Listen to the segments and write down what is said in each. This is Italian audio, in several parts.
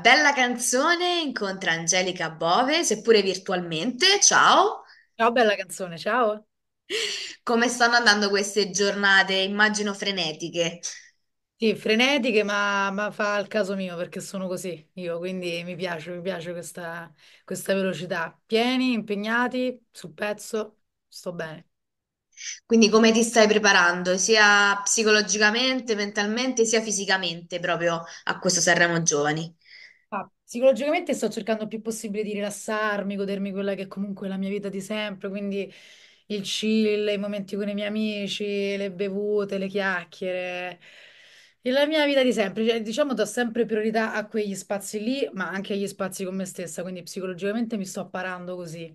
Bella canzone incontra Angelica Bove, seppure virtualmente. Ciao, Ciao, bella canzone, ciao. come stanno andando queste giornate? Immagino frenetiche. Sì, frenetiche, ma, ma fa al caso mio perché sono così io, quindi mi piace, mi piace questa, questa velocità. Pieni, impegnati, sul pezzo, sto bene. Quindi come ti stai preparando, sia psicologicamente, mentalmente, sia fisicamente proprio a questo Sanremo Giovani? psicologicamente sto cercando il più possibile di rilassarmi, godermi quella che è comunque la mia vita di sempre, quindi il chill, i momenti con i miei amici, le bevute, le chiacchiere. la mia vita di sempre, cioè, diciamo, do sempre priorità a quegli spazi lì, ma anche agli spazi con me stessa, quindi psicologicamente mi sto parando così.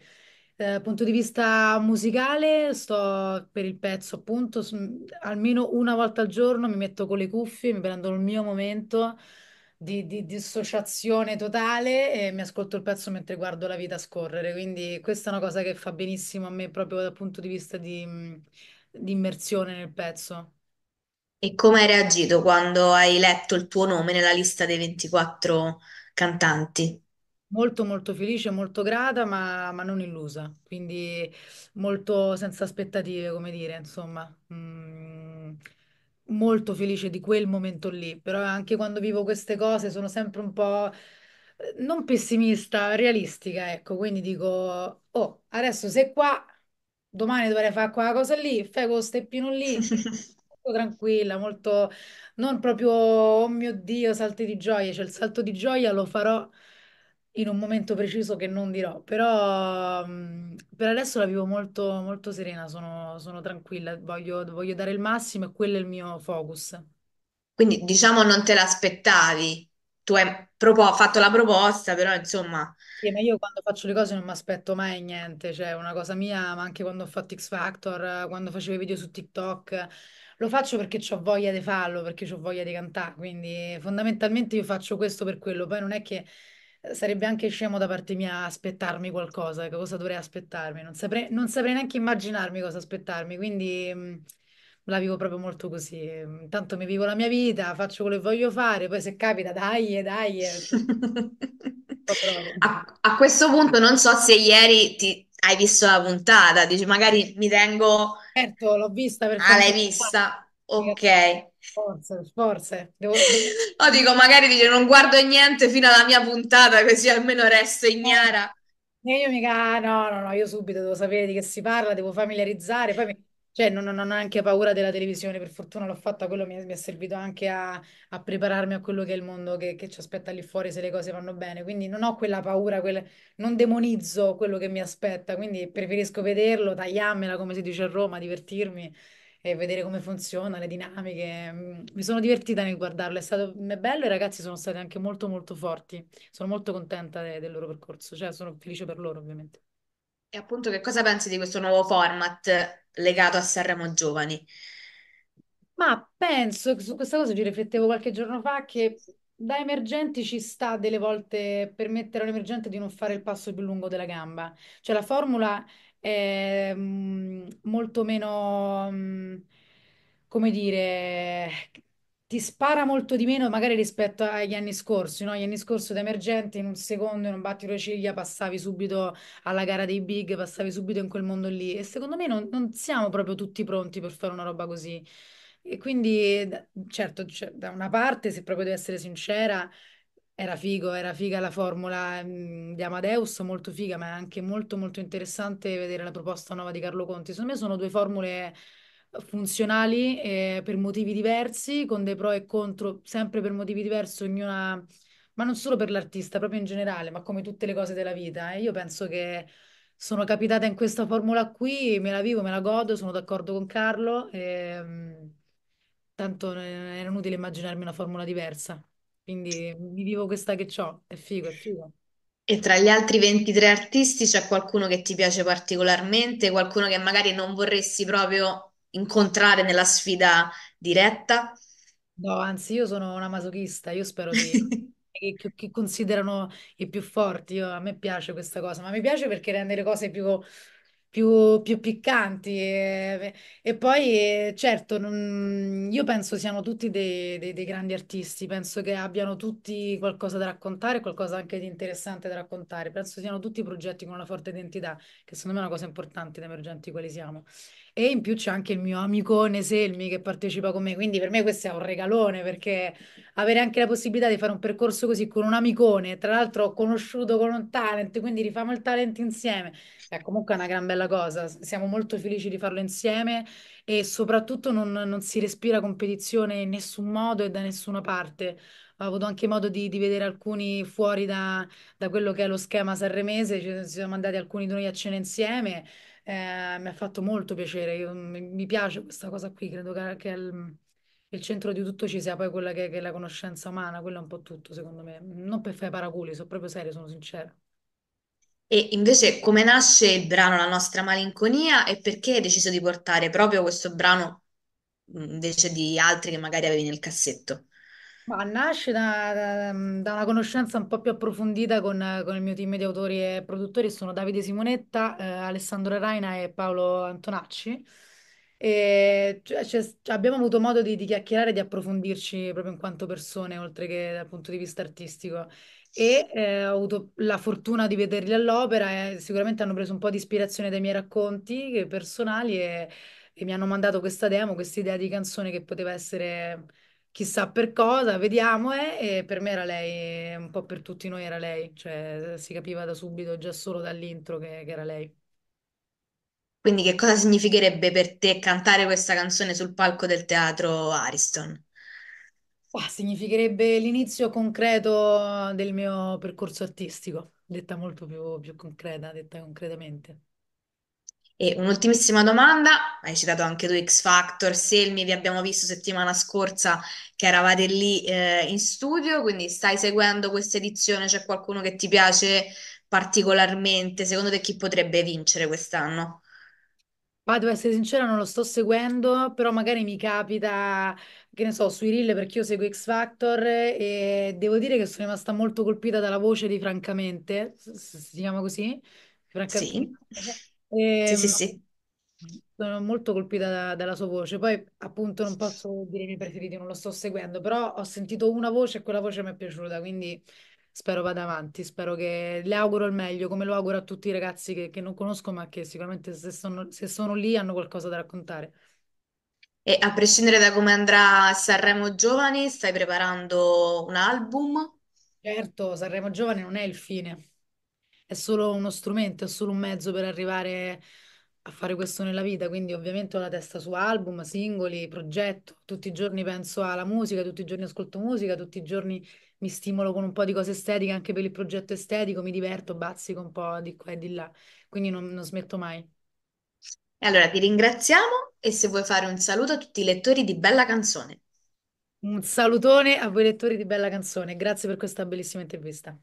Dal eh, punto di vista musicale, sto per il pezzo, appunto, almeno una volta al giorno mi metto con le cuffie, mi prendo il mio momento di, di dissociazione totale e mi ascolto il pezzo mentre guardo la vita scorrere. Quindi questa è una cosa che fa benissimo a me proprio dal punto di vista di, mm, di immersione nel pezzo. E come hai reagito quando hai letto il tuo nome nella lista dei 24 cantanti? Molto molto felice, molto grata, ma, ma non illusa, quindi molto senza aspettative, come dire, insomma. Mm molto felice di quel momento lì, però anche quando vivo queste cose sono sempre un po' eh, non pessimista, realistica, ecco, quindi dico, oh, adesso sei qua, domani dovrei fare quella cosa lì, fai quello steppino lì, molto tranquilla, molto, non proprio, oh mio Dio, salti di gioia, cioè il salto di gioia lo farò in un momento preciso che non dirò, però mh, mhmm, per adesso la vivo molto, molto serena, sono, sono tranquilla, voglio, voglio dare il massimo e quello è il mio focus. Quindi diciamo non te l'aspettavi, tu hai fatto la proposta, però insomma... Sì, ma io quando faccio le cose non mi aspetto mai niente, cioè una cosa mia, ma anche quando ho fatto X Factor, quando facevo i video su TikTok, lo faccio perché ho voglia di farlo, perché ho voglia di cantare, quindi fondamentalmente io faccio questo per quello, poi non è che sarebbe anche scemo da parte mia aspettarmi qualcosa, che cosa dovrei aspettarmi, non saprei, non saprei neanche immaginarmi cosa aspettarmi, quindi mh, mm, la vivo proprio molto così, mm, intanto mi vivo la mia vita, faccio quello che voglio fare, poi se capita dai, dai. Eh. a, a questo punto non so se ieri ti, hai visto la puntata, dici magari mi tengo... Certo, l'ho vista perché... Ah, l'hai vista? Ok. Forse, forse. Devo... No, dico, magari dice, non guardo niente fino alla mia puntata, così almeno resto ignara. Eh, e io mica, no, no, no, io subito devo sapere di che si parla, devo familiarizzare, poi mi... Cioè, non, non ho neanche paura della televisione, per fortuna l'ho fatta, quello mi, mi è servito anche a, a, prepararmi a quello che è il mondo che, che, ci aspetta lì fuori se le cose vanno bene, quindi non ho quella paura, quel, non demonizzo quello che mi aspetta, quindi preferisco vederlo, tagliarmela come si dice a Roma, divertirmi e vedere come funziona, le dinamiche. Mm, mi sono divertita nel guardarlo, è stato è bello e i ragazzi sono stati anche molto molto forti. Sono molto contenta de- del loro percorso, cioè sono felice per loro ovviamente. E appunto che cosa pensi di questo nuovo format legato a Sanremo Giovani? Ma penso, su questa cosa ci riflettevo qualche giorno fa, che da emergenti ci sta delle volte permettere all'emergente di non fare il passo più lungo della gamba. Cioè la formula Ehm, molto meno, mm, come dire, ti spara molto di meno magari rispetto agli anni scorsi, no? Gli anni scorsi da emergente in un secondo, in un battito ciglia, passavi subito alla gara dei big, passavi subito in quel mondo lì e secondo me non, non siamo proprio tutti pronti per fare una roba così. E quindi, certo, cioè, da una parte, se proprio devo essere sincera, era figo, era figa la formula mm, di Amadeus, molto figa, ma è anche molto molto interessante vedere la proposta nuova di Carlo Conti. Secondo me sono due formule funzionali eh, per motivi diversi, con dei pro e contro, sempre per motivi diversi, ognuna, ma non solo per l'artista, proprio in generale, ma come tutte le cose della vita. Eh. Io penso che sono capitata in questa formula qui, me la vivo, me la godo, sono d'accordo con Carlo, e, ehm, tanto eh, era inutile immaginarmi una formula diversa. Quindi vivo questa che ho, è figo, è figo. E tra gli altri 23 artisti c'è qualcuno che ti piace particolarmente, qualcuno che magari non vorresti proprio incontrare nella sfida diretta? No, anzi, io sono una masochista, io spero di... che, che, che considerano i più forti, io, a me piace questa cosa, ma mi piace perché rende le cose più più, più piccanti. E, eh, e poi, certo, non- io penso siano tutti dei, dei- dei grandi artisti, penso che abbiano tutti qualcosa da raccontare, qualcosa anche di interessante da raccontare. Penso siano tutti progetti con una forte identità, che secondo me è una cosa importante da emergenti quali siamo. E in più c'è anche il mio amicone Selmi che partecipa con me, quindi per me questo è un regalone perché avere anche la possibilità di fare un percorso così con un amicone, tra l'altro ho conosciuto con un talent, quindi rifamo il talent insieme, è comunque una gran bella cosa, siamo molto felici di farlo insieme e soprattutto non, non si respira competizione in nessun modo e da nessuna parte. Ho avuto anche modo di, di vedere alcuni fuori da, da, quello che è lo schema sanremese, ci, ci siamo andati alcuni di noi a cena insieme eh, mi ha fatto molto piacere, Io, mm, mi piace questa cosa qui, credo che, che il, il, centro di tutto ci sia poi quella che, che, è la conoscenza umana, quello è un po' tutto secondo me, non per fare paraculi, sono proprio serio, sono sincera. E invece come nasce il brano La nostra malinconia e perché hai deciso di portare proprio questo brano mm, invece di altri che magari avevi nel cassetto? Ma nasce da, da- da una conoscenza un po' più approfondita con, con il mio team di autori e produttori, sono Davide Simonetta, eh, Alessandro Raina e Paolo Antonacci. E c- cioè, c'è- cioè, abbiamo avuto modo di, di chiacchierare, di approfondirci proprio in quanto persone, oltre che dal punto di vista artistico. E eh, ho avuto la fortuna di vederli all'opera e sicuramente hanno preso un po' di ispirazione dai miei racconti eh, personali e, e mi hanno mandato questa demo, questa idea di canzone che poteva essere chissà per cosa, vediamo, eh, e per me era lei, un po' per tutti noi era lei, cioè si capiva da subito, già solo dall'intro che, che era lei. Quindi che cosa significherebbe per te cantare questa canzone sul palco del teatro Ariston? Ah, significherebbe l'inizio concreto del mio percorso artistico, detta molto più, più concreta, detta concretamente. E un'ultimissima domanda, hai citato anche tu X Factor, Selmi, vi abbiamo visto settimana scorsa che eravate lì eh, in studio, quindi stai seguendo questa edizione, c'è qualcuno che ti piace particolarmente? Secondo te chi potrebbe vincere quest'anno? Ma devo essere sincera, non lo sto seguendo, però magari mi capita, che ne so, sui reel perché io seguo X Factor e devo dire che sono rimasta molto colpita dalla voce di Francamente, si chiama così? Francamente. Sì. E, Sì, sì, ehm, sì. sono molto colpita da- dalla sua voce. Poi, appunto, non posso dire i miei preferiti, non lo sto seguendo, però ho sentito una voce e quella voce mi è piaciuta, quindi spero vada avanti, spero che le auguro il meglio, come lo auguro a tutti i ragazzi che, che non conosco, ma che sicuramente se sono, se sono lì hanno qualcosa da raccontare. E a prescindere da come andrà Sanremo Giovani, stai preparando un album? Certo, Sanremo Giovani non è il fine è solo uno strumento, è solo un mezzo per arrivare a fare questo nella vita, quindi ovviamente ho la testa su album, singoli, progetto, tutti i giorni penso alla musica, tutti i giorni ascolto musica, tutti i giorni mi stimolo con un po' di cose estetiche anche per il progetto estetico, mi diverto, bazzico un po' di qua e di là, quindi non, non smetto mai. E allora ti ringraziamo e se vuoi fare un saluto a tutti i lettori di Bella Canzone. Un salutone a voi lettori di Bella Canzone, grazie per questa bellissima intervista.